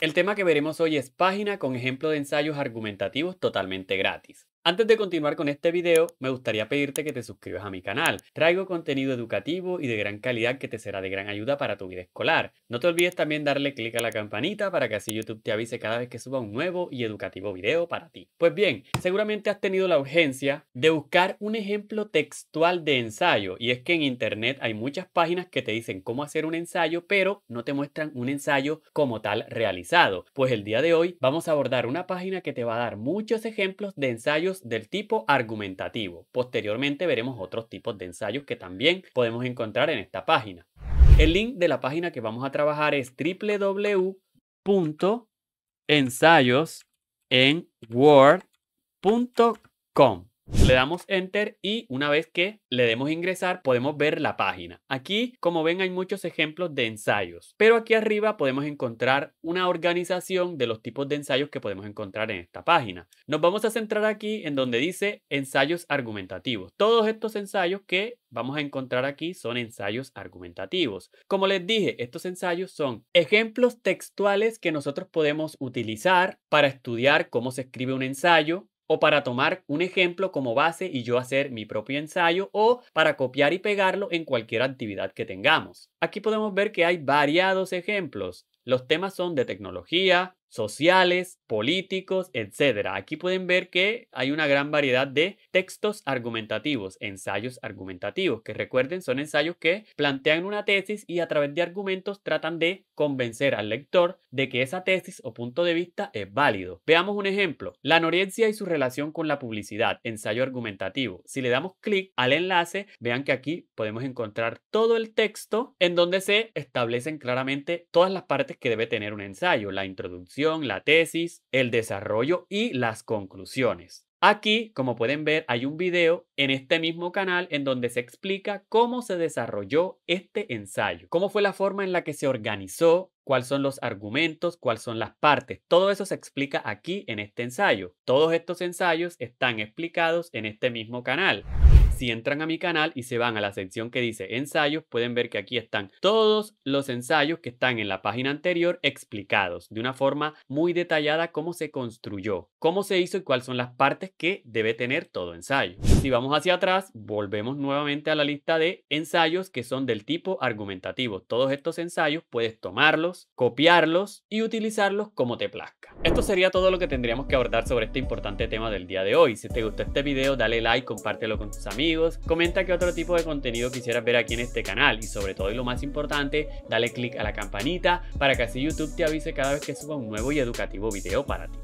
El tema que veremos hoy es página con ejemplo de ensayos argumentativos totalmente gratis. Antes de continuar con este video, me gustaría pedirte que te suscribas a mi canal. Traigo contenido educativo y de gran calidad que te será de gran ayuda para tu vida escolar. No te olvides también darle clic a la campanita para que así YouTube te avise cada vez que suba un nuevo y educativo video para ti. Pues bien, seguramente has tenido la urgencia de buscar un ejemplo textual de ensayo y es que en internet hay muchas páginas que te dicen cómo hacer un ensayo pero no te muestran un ensayo como tal realizado. Pues el día de hoy vamos a abordar una página que te va a dar muchos ejemplos de ensayos del tipo argumentativo. Posteriormente veremos otros tipos de ensayos que también podemos encontrar en esta página. El link de la página que vamos a trabajar es www.ensayosenword.com. Le damos enter y una vez que le demos ingresar podemos ver la página. Aquí como ven hay muchos ejemplos de ensayos, pero aquí arriba podemos encontrar una organización de los tipos de ensayos que podemos encontrar en esta página. Nos vamos a centrar aquí en donde dice ensayos argumentativos. Todos estos ensayos que vamos a encontrar aquí son ensayos argumentativos. Como les dije, estos ensayos son ejemplos textuales que nosotros podemos utilizar para estudiar cómo se escribe un ensayo, o para tomar un ejemplo como base y yo hacer mi propio ensayo o para copiar y pegarlo en cualquier actividad que tengamos. Aquí podemos ver que hay variados ejemplos. Los temas son de tecnología, sociales, políticos, etc. Aquí pueden ver que hay una gran variedad de textos argumentativos, ensayos argumentativos, que recuerden son ensayos que plantean una tesis y a través de argumentos tratan de convencer al lector de que esa tesis o punto de vista es válido. Veamos un ejemplo, la anorexia y su relación con la publicidad, ensayo argumentativo. Si le damos clic al enlace, vean que aquí podemos encontrar todo el texto en donde se establecen claramente todas las partes que debe tener un ensayo, la introducción, la tesis, el desarrollo y las conclusiones. Aquí, como pueden ver, hay un video en este mismo canal en donde se explica cómo se desarrolló este ensayo, cómo fue la forma en la que se organizó, cuáles son los argumentos, cuáles son las partes. Todo eso se explica aquí en este ensayo. Todos estos ensayos están explicados en este mismo canal. Si entran a mi canal y se van a la sección que dice ensayos, pueden ver que aquí están todos los ensayos que están en la página anterior explicados de una forma muy detallada cómo se construyó, cómo se hizo y cuáles son las partes que debe tener todo ensayo. Si vamos hacia atrás, volvemos nuevamente a la lista de ensayos que son del tipo argumentativo. Todos estos ensayos puedes tomarlos, copiarlos y utilizarlos como te plazca. Esto sería todo lo que tendríamos que abordar sobre este importante tema del día de hoy. Si te gustó este video, dale like, compártelo con tus amigos amigos, comenta qué otro tipo de contenido quisieras ver aquí en este canal y sobre todo y lo más importante, dale click a la campanita para que así YouTube te avise cada vez que suba un nuevo y educativo video para ti.